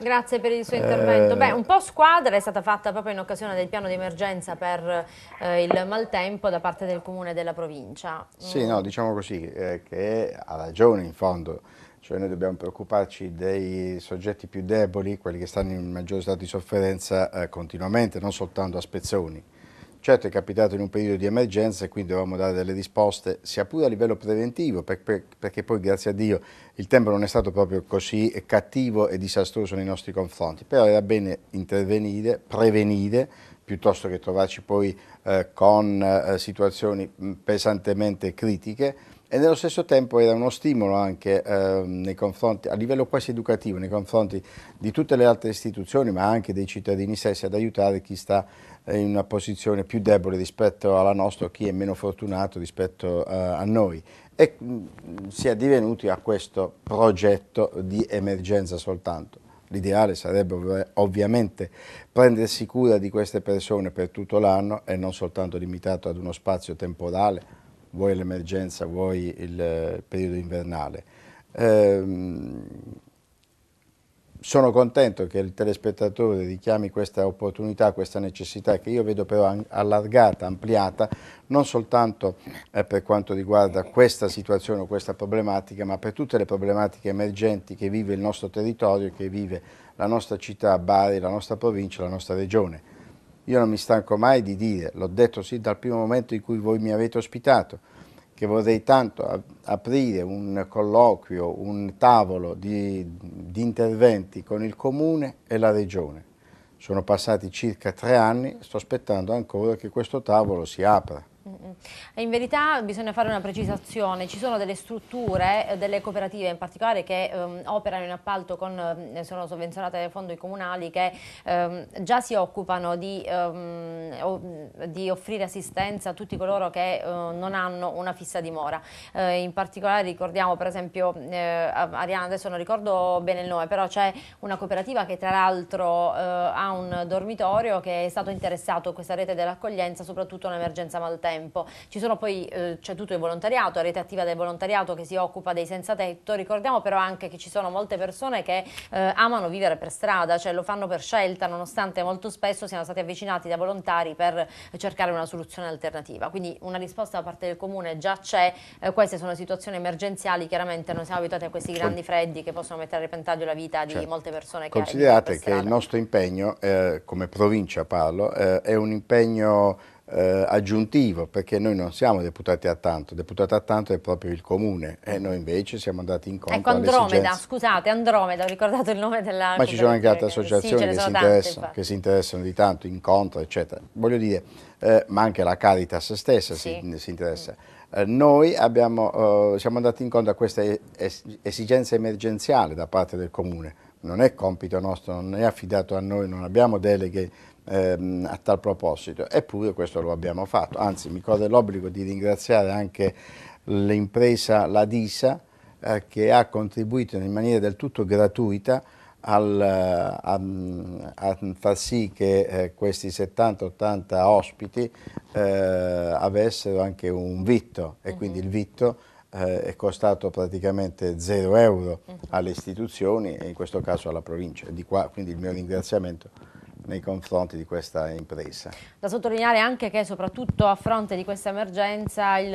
Grazie per il suo intervento. Eh... Beh, un po' squadra è stata fatta proprio in occasione del piano di emergenza per eh, il maltempo da parte del comune e della provincia. Sì, mm. no, diciamo così, eh, che ha ragione in fondo. Cioè noi dobbiamo preoccuparci dei soggetti più deboli, quelli che stanno in maggiore stato di sofferenza eh, continuamente, non soltanto a spezzoni. Certo è capitato in un periodo di emergenza e quindi dovevamo dare delle risposte sia pure a livello preventivo perché poi grazie a Dio il tempo non è stato proprio così cattivo e disastroso nei nostri confronti, però era bene intervenire, prevenire piuttosto che trovarci poi eh, con eh, situazioni pesantemente critiche e nello stesso tempo era uno stimolo anche eh, a livello quasi educativo nei confronti di tutte le altre istituzioni ma anche dei cittadini stessi ad aiutare chi sta in una posizione più debole rispetto alla nostra, chi è meno fortunato rispetto eh, a noi e mh, si è divenuti a questo progetto di emergenza soltanto. L'ideale sarebbe ovviamente prendersi cura di queste persone per tutto l'anno e non soltanto limitato ad uno spazio temporale vuoi l'emergenza, vuoi il eh, periodo invernale. Ehm, sono contento che il telespettatore richiami questa opportunità, questa necessità che io vedo però allargata, ampliata, non soltanto eh, per quanto riguarda questa situazione o questa problematica, ma per tutte le problematiche emergenti che vive il nostro territorio, che vive la nostra città, Bari, la nostra provincia, la nostra regione. Io non mi stanco mai di dire, l'ho detto sin dal primo momento in cui voi mi avete ospitato, che vorrei tanto aprire un colloquio, un tavolo di, di interventi con il Comune e la Regione. Sono passati circa tre anni, sto aspettando ancora che questo tavolo si apra. Mm, mm. In verità bisogna fare una precisazione, ci sono delle strutture, eh, delle cooperative in particolare che um, operano in appalto con, ehm, sono sovvenzionate dai fondi comunali che um, già si occupano di, um, di, offrire assistenza a tutti coloro che uh, non hanno una fissa dimora. Uh, in particolare ricordiamo per esempio, uh, Ariana adesso non ricordo bene il nome, però c'è una cooperativa che tra l'altro ha un dormitorio che è stato interessato a questa rete dell'accoglienza soprattutto in emergenza maltempo tempo. Ci sono poi, eh, c'è tutto il volontariato, la rete attiva del volontariato che si occupa dei senza tetto, ricordiamo però anche che ci sono molte persone che eh, amano vivere per strada, cioè lo fanno per scelta nonostante molto spesso siano stati avvicinati da volontari per cercare una soluzione alternativa. Quindi una risposta da parte del comune già c'è, eh, queste sono situazioni emergenziali, chiaramente non siamo abituati a questi grandi freddi che possono mettere a repentaglio la vita di certo. molte persone. Che Considerate che, il nostro impegno, eh, come provincia parlo, eh, è un impegno eh, aggiuntivo, perché noi non siamo deputati a tanto, deputati a tanto è proprio il comune e noi invece siamo andati incontro ecco, Andromeda, scusate, Andromeda, ho ricordato il nome della... Ma ci sono anche altre associazioni sì, che, si tante, che, si interessano, di tanto, incontro, eccetera. Voglio dire, eh, ma anche la Caritas stessa sì. si, si, interessa. Eh, noi abbiamo, eh, siamo andati incontro a questa esigenza emergenziale da parte del comune, non è compito nostro, non è affidato a noi, non abbiamo deleghe ehm, a tal proposito. Eppure questo lo abbiamo fatto, anzi mi corre l'obbligo di ringraziare anche l'impresa Ladisa eh, che ha contribuito in maniera del tutto gratuita al, a, ehm, a, far sì che eh, questi 70-80 ospiti eh, avessero anche un vitto e uh -huh. quindi mm-hmm. il vitto eh, è costato praticamente 0 euro uh mm-hmm. -huh. alle istituzioni e in questo caso alla provincia. Di qua quindi il mio ringraziamento nei confronti di questa impresa. Da sottolineare anche che soprattutto a fronte di questa emergenza il,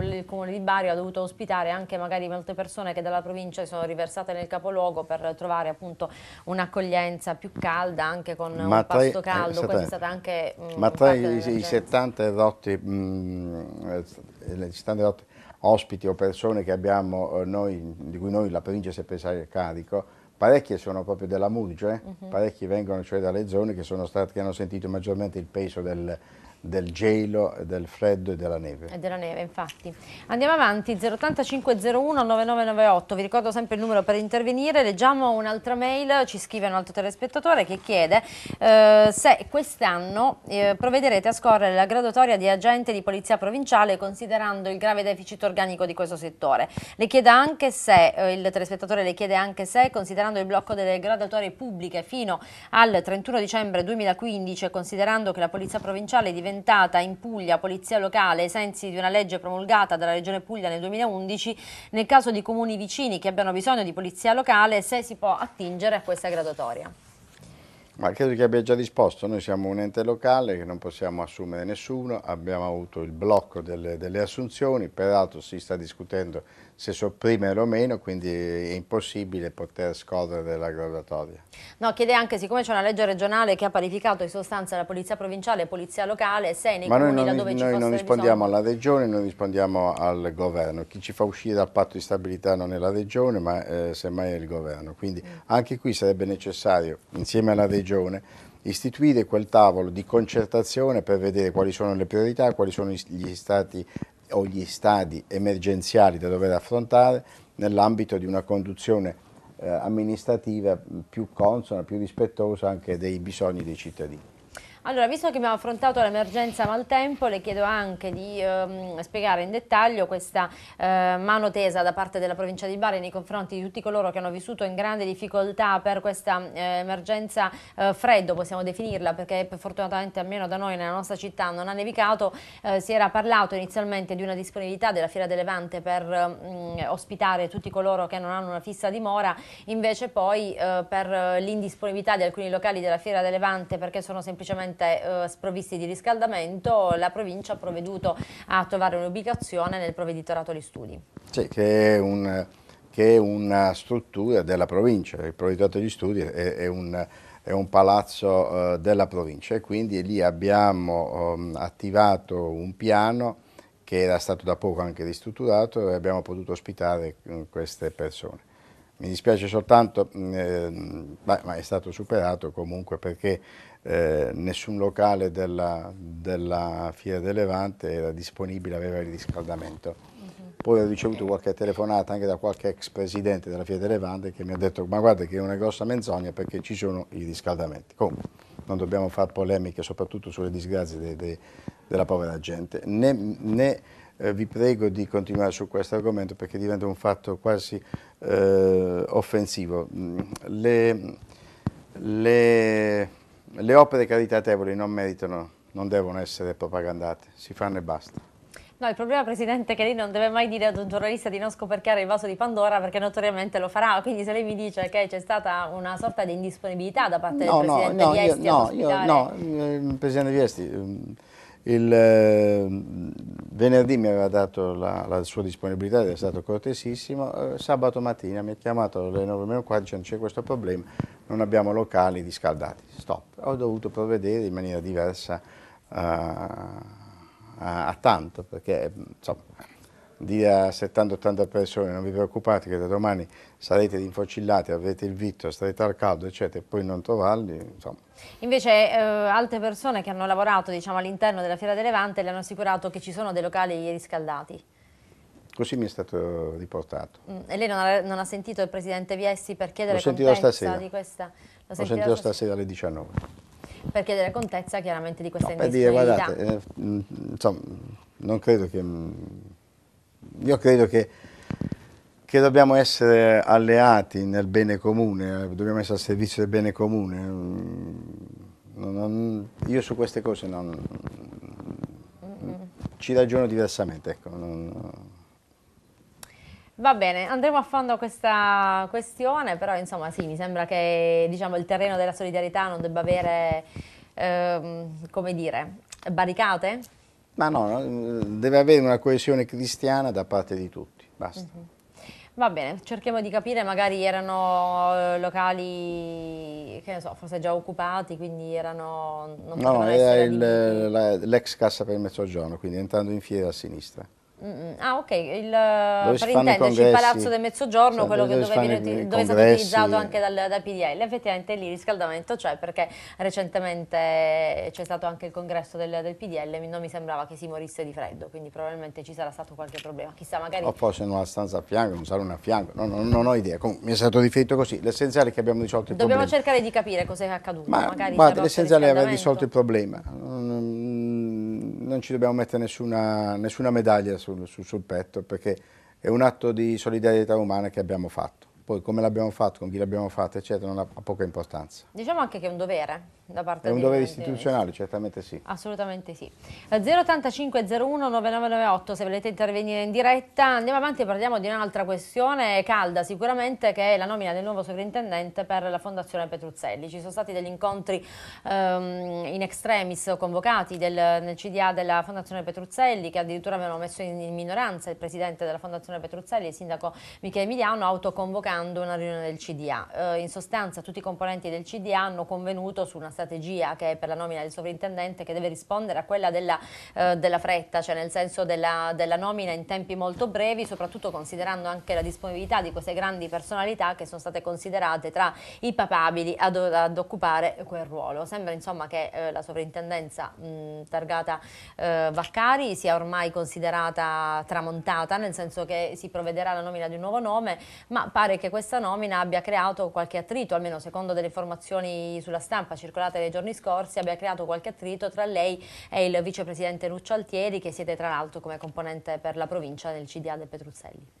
il Comune di Bari ha dovuto ospitare anche magari molte persone che dalla provincia sono riversate nel capoluogo per trovare appunto un'accoglienza più calda anche con ma un tra, pasto caldo, eh, esatto. stata anche mh, mm, Ma tra i, i 70 erotti, mh, mm, eh, ospiti o persone abbiamo, eh, noi, di cui noi la provincia si è presa a carico parecchie sono proprio della Murgia, uh eh. -huh. Mhm. parecchi vengono cioè dalle zone che, state, che hanno sentito maggiormente il peso del, del gelo, del freddo e della neve. E della neve, infatti. Andiamo avanti, 080 501 9998, vi ricordo sempre il numero per intervenire, leggiamo un'altra mail, ci scrive un altro telespettatore che chiede eh, se quest'anno eh, provvederete a scorrere la graduatoria di agente di polizia provinciale considerando il grave deficit organico di questo settore. Le chiede anche se, eh, il telespettatore le chiede anche se, considerando il blocco delle graduatorie pubbliche fino al 31 dicembre 2015 considerando che la polizia provinciale diventa diventata in Puglia polizia locale ai sensi di una legge promulgata dalla Regione Puglia nel 2011 nel caso di comuni vicini che abbiano bisogno di polizia locale se si può attingere a questa graduatoria. Ma credo che abbia già disposto, noi siamo un ente locale che non possiamo assumere nessuno, abbiamo avuto il blocco delle, delle assunzioni, peraltro si sta discutendo se sopprimere o meno, quindi è impossibile poter scorrere della graduatoria. No, chiede anche, siccome c'è una legge regionale che ha parificato in sostanza la polizia provinciale e la polizia locale, se nei Ma comuni non, dove ci Noi non rispondiamo bisogno... alla regione, non rispondiamo al governo, chi ci fa uscire dal patto di stabilità non è la regione ma eh, semmai è il governo, quindi mm. anche qui sarebbe necessario insieme alla regione Regione, istituire quel tavolo di concertazione per vedere quali sono le priorità, quali sono gli stati o gli stadi emergenziali da dover affrontare nell'ambito di una conduzione eh, amministrativa più consona, più rispettosa anche dei bisogni dei cittadini. Allora, visto che abbiamo affrontato l'emergenza maltempo, le chiedo anche di ehm, spiegare in dettaglio questa eh, mano tesa da parte della provincia di Bari nei confronti di tutti coloro che hanno vissuto in grande difficoltà per questa eh, emergenza eh, freddo, possiamo definirla, perché fortunatamente almeno da noi nella nostra città non ha nevicato. Eh, si era parlato inizialmente di una disponibilità della Fiera delle Vante per mh, mm, ospitare tutti coloro che non hanno una fissa dimora, invece poi eh, per eh, l'indisponibilità di alcuni locali della Fiera delle Vante perché sono semplicemente totalmente eh, sprovvisti di riscaldamento, la provincia ha provveduto a trovare un'ubicazione nel provveditorato di studi. Sì, che è, un, che è una struttura della provincia, il provveditorato di studi è, è un è un palazzo eh, della provincia e quindi lì abbiamo um, attivato un piano che era stato da poco anche ristrutturato e abbiamo potuto ospitare eh, queste persone. Mi dispiace soltanto, mh, mm, eh, ma è stato superato comunque perché eh, nessun locale della, della Fiera del Levante era disponibile, aveva il riscaldamento. Mhm. Poi ho ricevuto qualche telefonata anche da qualche ex presidente della Fiera del Levante che mi ha detto ma guarda che è una grossa menzogna perché ci sono i riscaldamenti. Comunque, non dobbiamo fare polemiche soprattutto sulle disgrazie de, de, della povera gente, né, né eh, vi prego di continuare su questo argomento perché diventa un fatto quasi eh, offensivo. Mm, le, le le opere caritatevoli non meritano, non devono essere propagandate, si fanno e basta. No, il problema, Presidente, è che lei non deve mai dire ad un giornalista di non scoperchiare il vaso di Pandora perché notoriamente lo farà. Quindi se lei mi dice che c'è stata una sorta di indisponibilità da parte no, del Presidente no, no, Viesti io, no, io, no, il Presidente Viesti mm, il ehm, venerdì mi aveva dato la, la sua disponibilità ed è stato cortesissimo, eh, sabato mattina mi ha chiamato alle 9.15 non c'è questo problema, non abbiamo locali riscaldati, stop. Ho dovuto provvedere in maniera diversa a, eh, a, a tanto perché insomma, di a 70-80 persone, non vi preoccupate che da domani sarete rinfocillati, avrete il vitto, starete al caldo, eccetera, e poi non trovarli, insomma. Invece eh, altre persone che hanno lavorato diciamo, all'interno della Fiera del Levante le hanno assicurato che ci sono dei locali riscaldati. Così mi è stato riportato. Mm, e lei non ha, non ha, sentito il Presidente Viessi per chiedere contezza di questa? Lo sentirò, Lo sentirò stasera alle 19. Per chiedere contezza chiaramente di questa no, indisponibilità. Per dire, guardate, eh, mm, insomma, non credo che... Mh, mm, io credo che, che, dobbiamo essere alleati nel bene comune, eh, dobbiamo essere al servizio del bene comune. Mm, non, non, io su queste cose non, ci ragiono diversamente. Ecco, Va bene, andremo a fondo a questa questione, però insomma sì, mi sembra che diciamo, il terreno della solidarietà non debba avere, ehm, come dire, barricate? Ma no, deve avere una coesione cristiana da parte di tutti, basta. Mm -hmm. Va bene, cerchiamo di capire, magari erano eh, locali, che ne so, forse già occupati, quindi erano... Non no, era l'ex Cassa per il Mezzogiorno, quindi entrando in fiera a sinistra. Mm, ah ok, il, per intenderci il Palazzo del Mezzogiorno, cioè, quello dove, che dove, viene, dove è stato utilizzato anche dal, da PDL, effettivamente lì riscaldamento c'è perché recentemente c'è stato anche il congresso del, del, PDL, non mi sembrava che si morisse di freddo, quindi probabilmente ci sarà stato qualche problema, chissà magari... O forse in una stanza a fianco, in un salone a fianco, no, no, non ho idea, Comunque, mi è stato riferito così, l'essenziale è che abbiamo risolto il Dobbiamo problema. Dobbiamo cercare di capire cosa è accaduto, Ma, Guardate, l'essenziale è aver risolto il problema, non, non ci dobbiamo mettere nessuna, nessuna medaglia sul, sul, sul petto perché è un atto di solidarietà umana che abbiamo fatto. Poi come l'abbiamo fatto, con chi l'abbiamo fatto, eccetera, non ha, poca importanza. Diciamo anche che è un dovere da parte È un dovere istituzionale, certamente sì. Assolutamente sì. 085 01 9998 se volete intervenire in diretta. Andiamo avanti e parliamo di un'altra questione calda sicuramente che è la nomina del nuovo sovrintendente per la Fondazione Petruzzelli. Ci sono stati degli incontri ehm, in extremis convocati del, nel CDA della Fondazione Petruzzelli che addirittura avevano messo in, in minoranza il presidente della Fondazione Petruzzelli, il sindaco Michele Emiliano, autoconvocando una riunione del CDA. Eh, in sostanza tutti i componenti del CDA hanno convenuto su una strategia che è per la nomina del sovrintendente che deve rispondere a quella della, eh, della fretta, cioè nel senso della, della, nomina in tempi molto brevi, soprattutto considerando anche la disponibilità di queste grandi personalità che sono state considerate tra i papabili ad, ad occupare quel ruolo. Sembra insomma che eh, la sovrintendenza mh, targata eh, Vaccari sia ormai considerata tramontata, nel senso che si provvederà alla nomina di un nuovo nome, ma pare che questa nomina abbia creato qualche attrito, almeno secondo delle informazioni sulla stampa circolate durata dei giorni scorsi abbia creato qualche attrito tra lei e il vicepresidente Altieri che siete tra l'altro come componente per la provincia del CDA del Petruzzelli.